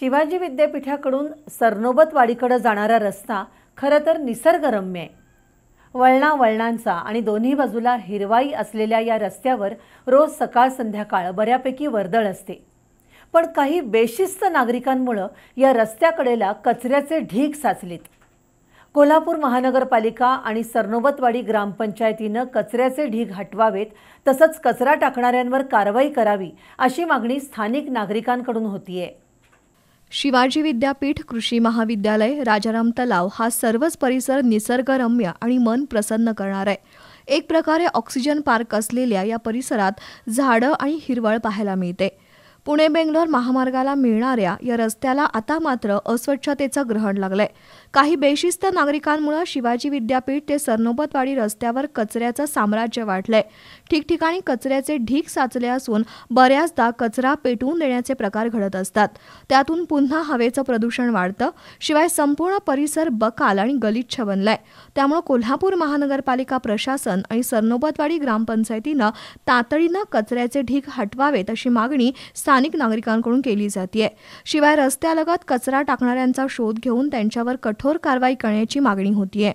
शिवाजी विद्यापीठाकडून सरनोबतवाडीकडं जाणारा रस्ता खरं तर निसर्गरम्य आहे वळणा वळणांचा आणि दोन्ही बाजूला हिरवाई असलेल्या या रस्त्यावर रोज सकाळ संध्याकाळ बऱ्यापैकी वर्दळ असते पण काही बेशिस्त नागरिकांमुळं या रस्त्याकडेला कचऱ्याचे ढीग साचलेत कोल्हापूर महानगरपालिका आणि सरनोबतवाडी ग्रामपंचायतीनं कचऱ्याचे ढीग हटवावेत तसंच कचरा टाकणाऱ्यांवर कारवाई करावी अशी मागणी स्थानिक नागरिकांकडून होतीये शिवाजी विद्यापीठ कृषी महाविद्यालय राजाराम तलाव हा सर्वच परिसर निसर्गरम्य आणि मन प्रसन्न करणार आहे एक प्रकारे ऑक्सिजन पार्क असलेल्या या परिसरात झाडं आणि हिरवळ पाहायला मिळते पुणे बेंगलोर महामार्गाला मिळणाऱ्या या रस्त्याला आता मात्र अस्वच्छतेचं ग्रहण लागलंय काही बेशिस्त नागरिकांमुळे शिवाजी विद्यापीठ ते सरनोबतवाडी रस्त्यावर कचऱ्याचं साम्राज्य वाढलंय ठिकठिकाणी कचऱ्याचे ढीक साचले असून बऱ्याचदा कचरा पेटवून देण्याचे प्रकार घडत असतात त्यातून पुन्हा हवेचं प्रदूषण वाढतं शिवाय संपूर्ण परिसर बकाल आणि गलिच्छ बनलाय त्यामुळे कोल्हापूर महानगरपालिका प्रशासन आणि सरनोबतवाडी ग्रामपंचायतीनं तातडीनं कचऱ्याचे ढीक हटवावेत अशी मागणी स्थानिक नागरिकांकडून केली जाते शिवाय रस्त्यालगत कचरा टाकणाऱ्यांचा शोध घेऊन त्यांच्यावर कठोर कारवाई करण्याची मागणी होती होतीये